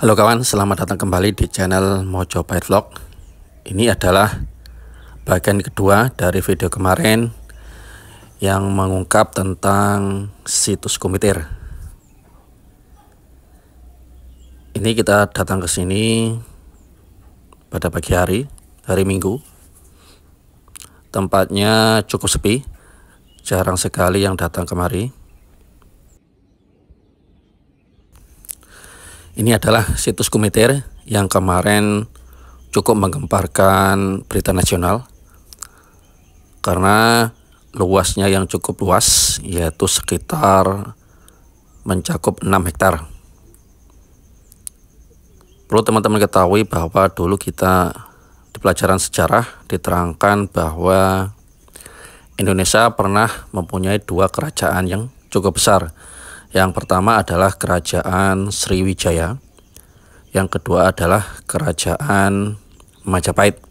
Halo kawan, selamat datang kembali di channel Mojo Pahit Vlog. Ini adalah bagian kedua dari video kemarin yang mengungkap tentang situs komitir. Ini kita datang ke sini pada pagi hari, hari Minggu. Tempatnya cukup sepi, jarang sekali yang datang kemari. Ini adalah situs Kumiter yang kemarin cukup menggemparkan berita nasional karena luasnya yang cukup luas yaitu sekitar mencakup 6 hektar. Perlu teman-teman ketahui bahwa dulu kita di pelajaran sejarah diterangkan bahwa Indonesia pernah mempunyai dua kerajaan yang cukup besar yang pertama adalah kerajaan Sriwijaya. Yang kedua adalah kerajaan Majapahit.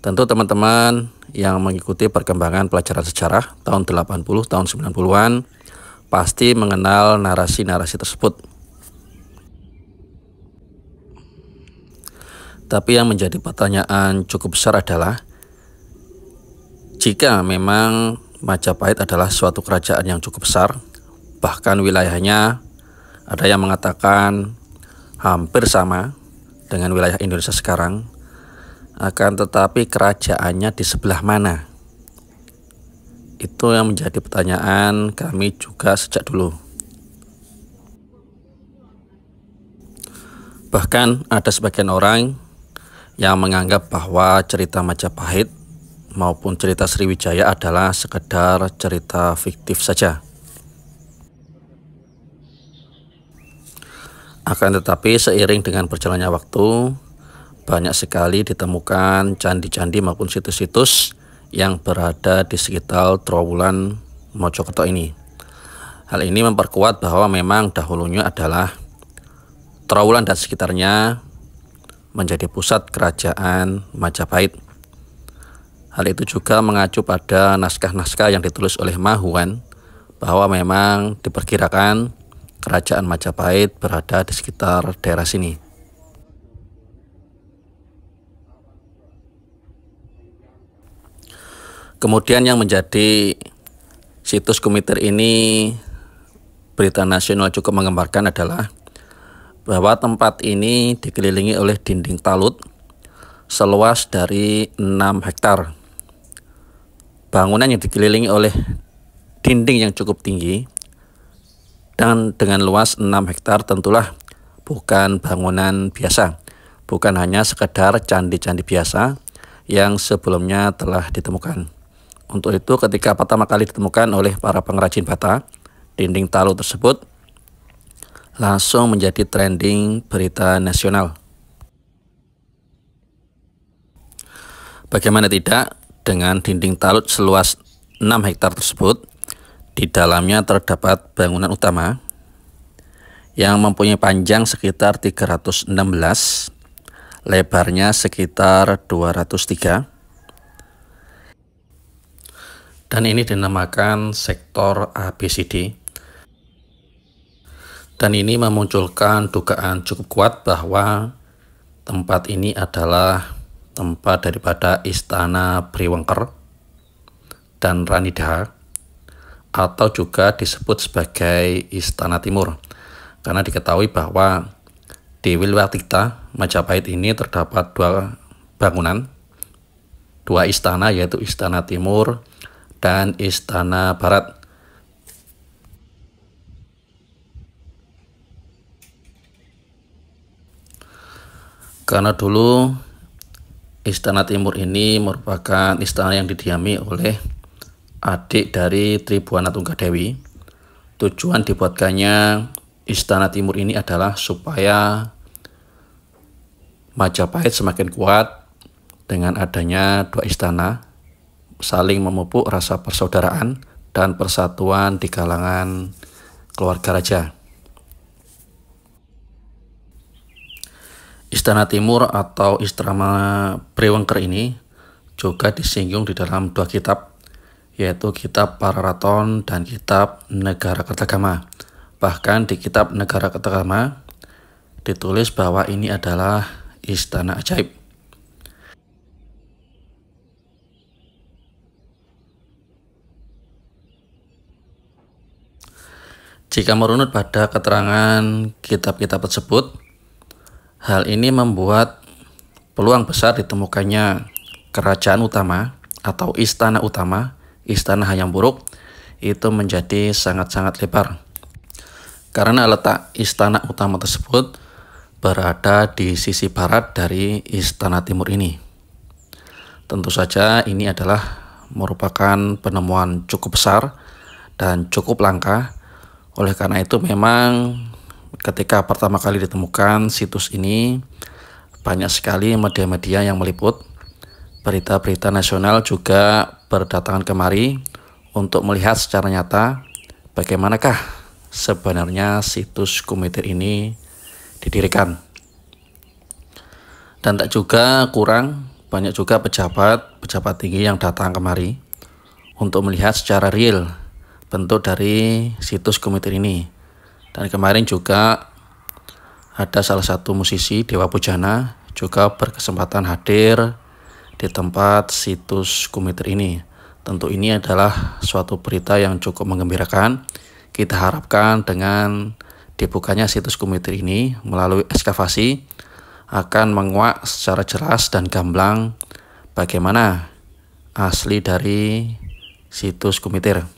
Tentu teman-teman yang mengikuti perkembangan pelajaran sejarah tahun 80 tahun 90-an pasti mengenal narasi-narasi tersebut. Tapi yang menjadi pertanyaan cukup besar adalah jika memang Majapahit adalah suatu kerajaan yang cukup besar bahkan wilayahnya ada yang mengatakan hampir sama dengan wilayah Indonesia sekarang akan tetapi kerajaannya di sebelah mana itu yang menjadi pertanyaan kami juga sejak dulu bahkan ada sebagian orang yang menganggap bahwa cerita Majapahit maupun cerita Sriwijaya adalah sekedar cerita fiktif saja Akan tetapi seiring dengan berjalannya waktu, banyak sekali ditemukan candi-candi maupun situs-situs yang berada di sekitar Trowulan Mojokerto ini. Hal ini memperkuat bahwa memang dahulunya adalah Trowulan dan sekitarnya menjadi pusat kerajaan Majapahit. Hal itu juga mengacu pada naskah-naskah yang ditulis oleh Mahuan bahwa memang diperkirakan Kerajaan Majapahit berada di sekitar daerah sini. Kemudian yang menjadi situs komiter ini berita nasional cukup menggambarkan adalah bahwa tempat ini dikelilingi oleh dinding talut seluas dari 6 hektar. Bangunan yang dikelilingi oleh dinding yang cukup tinggi dan dengan luas 6 hektar tentulah bukan bangunan biasa, bukan hanya sekedar candi-candi biasa yang sebelumnya telah ditemukan. Untuk itu ketika pertama kali ditemukan oleh para pengrajin bata, dinding talu tersebut langsung menjadi trending berita nasional. Bagaimana tidak dengan dinding talut seluas 6 hektar tersebut di dalamnya terdapat bangunan utama yang mempunyai panjang sekitar 316, lebarnya sekitar 203. Dan ini dinamakan sektor ABCD. Dan ini memunculkan dugaan cukup kuat bahwa tempat ini adalah tempat daripada Istana Priwengker dan Ranidha atau juga disebut sebagai Istana Timur. Karena diketahui bahwa di wilayah Wilwatikta, Majapahit ini terdapat dua bangunan, dua istana yaitu Istana Timur dan Istana Barat. Karena dulu Istana Timur ini merupakan istana yang didiami oleh adik dari Tribuana Tunggadewi. Tujuan dibuatkannya Istana Timur ini adalah supaya Majapahit semakin kuat dengan adanya dua istana saling memupuk rasa persaudaraan dan persatuan di kalangan keluarga raja. Istana Timur atau Istana Brewengker ini juga disinggung di dalam dua kitab yaitu kitab Pararaton dan kitab Negara Kertagama. Bahkan di kitab Negara Kertagama ditulis bahwa ini adalah istana ajaib. Jika merunut pada keterangan kitab-kitab tersebut, hal ini membuat peluang besar ditemukannya kerajaan utama atau istana utama istana yang buruk itu menjadi sangat-sangat lebar. Karena letak istana utama tersebut berada di sisi barat dari istana timur ini. Tentu saja ini adalah merupakan penemuan cukup besar dan cukup langka. Oleh karena itu memang ketika pertama kali ditemukan situs ini banyak sekali media-media yang meliput berita-berita nasional juga berdatangan kemari untuk melihat secara nyata bagaimanakah sebenarnya situs Kumitir ini didirikan. Dan tak juga kurang banyak juga pejabat, pejabat tinggi yang datang kemari untuk melihat secara real bentuk dari situs Kumitir ini. Dan kemarin juga ada salah satu musisi Dewa Pujana juga berkesempatan hadir di tempat situs kumiter ini. Tentu ini adalah suatu berita yang cukup mengembirakan. Kita harapkan dengan dibukanya situs kumiter ini melalui ekskavasi akan menguak secara jelas dan gamblang bagaimana asli dari situs kumiter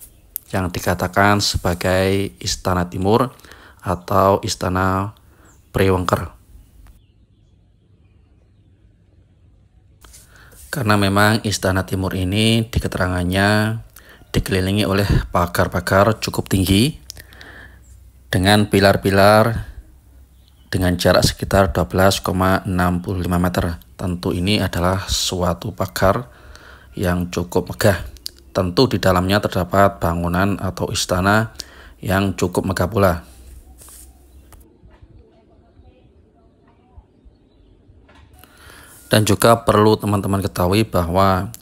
yang dikatakan sebagai Istana Timur atau Istana Priwengker. Karena memang Istana Timur ini di keterangannya dikelilingi oleh pagar-pagar cukup tinggi dengan pilar-pilar dengan jarak sekitar 12,65 meter. Tentu ini adalah suatu pagar yang cukup megah. Tentu di dalamnya terdapat bangunan atau istana yang cukup megah pula. Dan juga perlu teman-teman ketahui bahwa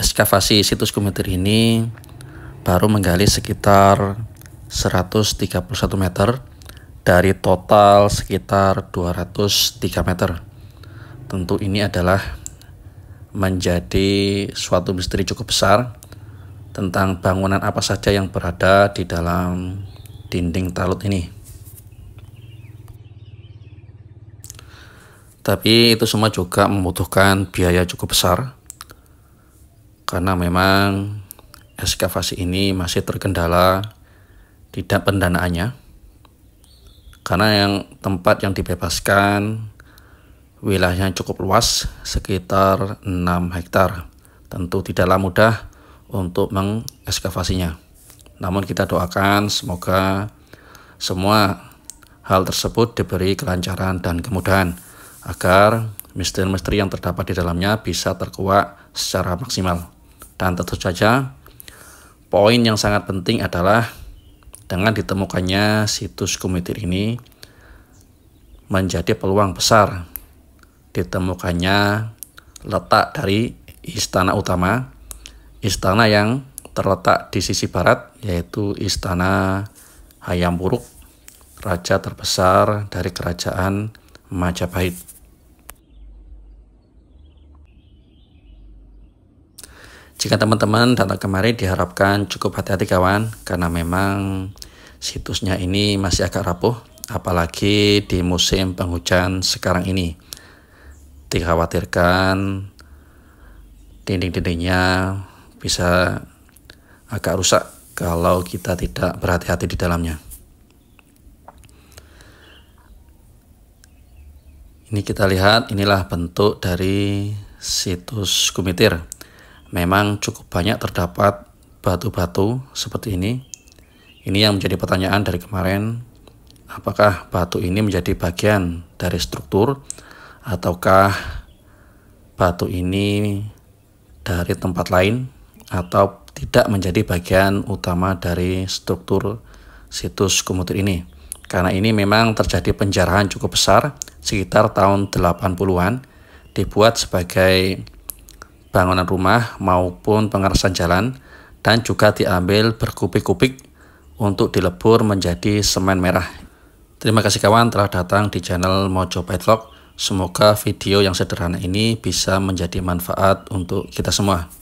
ekskavasi situs Kumitir ini baru menggali sekitar 131 meter dari total sekitar 203 meter. Tentu ini adalah menjadi suatu misteri cukup besar tentang bangunan apa saja yang berada di dalam dinding talut ini. Tapi itu semua juga membutuhkan biaya cukup besar karena memang eskavasi ini masih terkendala tidak pendanaannya. Karena yang tempat yang dibebaskan wilayahnya cukup luas sekitar 6 hektar. Tentu tidaklah mudah untuk mengeskavasinya. Namun kita doakan semoga semua hal tersebut diberi kelancaran dan kemudahan agar misteri-misteri yang terdapat di dalamnya bisa terkuak secara maksimal. Dan tentu saja, poin yang sangat penting adalah dengan ditemukannya situs komitir ini menjadi peluang besar ditemukannya letak dari istana utama, istana yang terletak di sisi barat, yaitu istana Hayam Buruk, raja terbesar dari kerajaan Majapahit. Jika teman-teman datang kemari diharapkan cukup hati-hati kawan karena memang situsnya ini masih agak rapuh apalagi di musim penghujan sekarang ini. Dikhawatirkan dinding-dindingnya bisa agak rusak kalau kita tidak berhati-hati di dalamnya. Ini kita lihat, inilah bentuk dari situs kumitir. Memang cukup banyak terdapat batu-batu seperti ini. Ini yang menjadi pertanyaan dari kemarin, apakah batu ini menjadi bagian dari struktur ataukah batu ini dari tempat lain atau tidak menjadi bagian utama dari struktur situs kumitir ini. Karena ini memang terjadi penjarahan cukup besar sekitar tahun 80-an dibuat sebagai bangunan rumah maupun pengerasan jalan dan juga diambil berkupik-kupik untuk dilebur menjadi semen merah. Terima kasih kawan telah datang di channel Mojo Padlock. Semoga video yang sederhana ini bisa menjadi manfaat untuk kita semua.